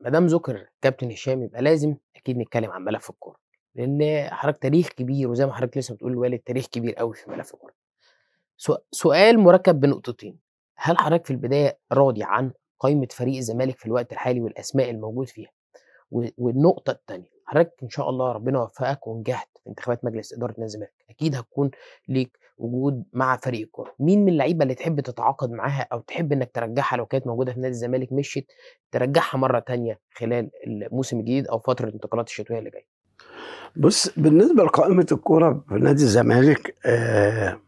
ما دام ذكر كابتن هشام يبقى لازم اكيد نتكلم عن ملف الكوره لان حضرتك تاريخ كبير وزي ما حضرتك لسه بتقول الوالد تاريخ كبير قوي في ملف الكوره سؤال مركب بنقطتين هل حضرتك في البدايه راضي عن قائمه فريق الزمالك في الوقت الحالي والاسماء الموجود فيها والنقطه الثانيه حضرتك ان شاء الله ربنا يوفقك ونجحت في انتخابات مجلس اداره نادي الزمالك اكيد هتكون ليك وجود مع فريق الكوره مين من اللعيبه اللي تحب تتعاقد معاها او تحب انك ترجعها لو كانت موجوده في نادي الزمالك مشيت ترجعها مره تانية خلال الموسم الجديد او فتره الانتقالات الشتويه اللي جايه بص بالنسبه لقائمه الكوره في نادي الزمالك آه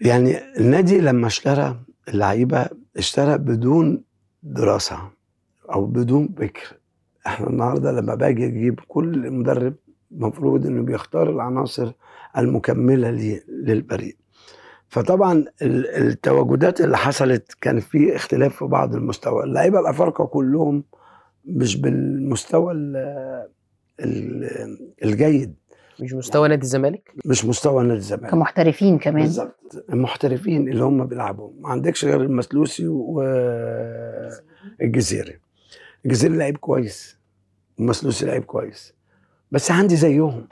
يعني النادي لما اشترى اللعيبه اشترى بدون دراسه او بدون فكر احنا النهارده لما باجي اجيب كل مدرب المفروض انه بيختار العناصر المكمله للبريء فطبعا التواجدات اللي حصلت كان في اختلاف في بعض المستوى اللعيبه الافارقه كلهم مش بالمستوى الجيد مش مستوى نادي الزمالك؟ مش مستوى نادي الزمالك كمحترفين كمان بالظبط المحترفين اللي هم بيلعبوا ما عندكش غير المسلوسي والجزيري الجزيري لعيب كويس المسلوسي لعيب كويس بس عندي زيهم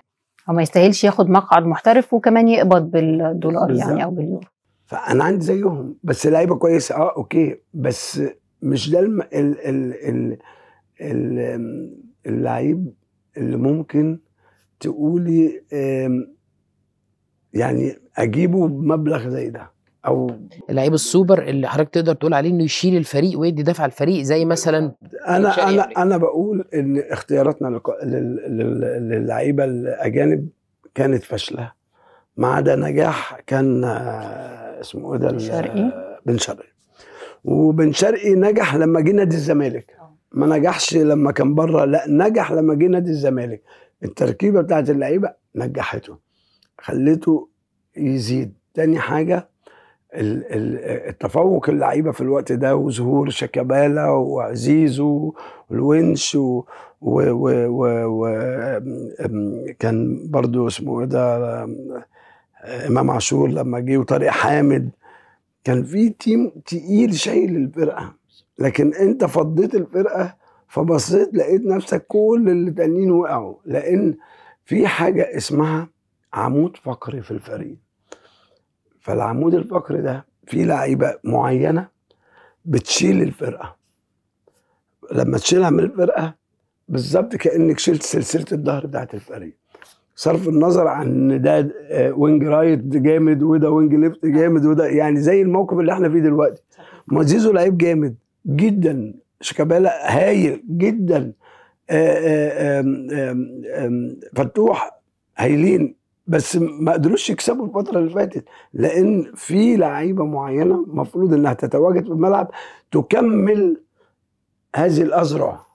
هو ما يستاهلش ياخد مقعد محترف وكمان يقبض بالدولار بالزبط. يعني او باليورو فانا عندي زيهم بس لعيبه كويسه اه اوكي بس مش ده الم... ال... ال... ال... ال... اللعيب اللي ممكن تقولي يعني اجيبه بمبلغ زي ده او لعيب السوبر اللي حضرتك تقدر تقول عليه انه يشيل الفريق ويدي دفع الفريق زي مثلا انا انا يعني. انا بقول ان اختياراتنا للعيبه الاجانب كانت فاشله ما عدا نجاح كان آه، اسمه ايه ده بن شرقي بن شرقي وبن شرقي نجح لما جه نادي الزمالك آه. ما نجحش لما كان بره لا نجح لما جه نادي الزمالك التركيبه بتاعت اللعيبه نجحته خليته يزيد تاني حاجه التفوق اللعيبه في الوقت ده وظهور شيكابالا وعزيزو والونش و و و, و, و كان برضو اسمه ايه ده امام عاشور لما جه وطارق حامد كان في تيم تقيل شايل الفرقه لكن انت فضيت الفرقه فبصيت لقيت نفسك كل اللي تانيين وقعوا لان في حاجه اسمها عمود فقري في الفريق فالعمود الفقري ده في لعيبه معينه بتشيل الفرقه لما تشيلها من الفرقه بالظبط كانك شلت سلسله الظهر بتاعت الفريق صرف النظر عن ان ده وينج آه، رايت جامد وده وينج ليفت جامد وده يعني زي الموقف اللي احنا فيه دلوقتي ما زيزو لعيب جامد جدا شيكابالا هايل جدا آه، آه، فتوح هايلين بس ما قدروش يكسبوا الفترة اللي فاتت لأن في لعيبة معينة المفروض إنها تتواجد في الملعب تكمل هذه الأذرع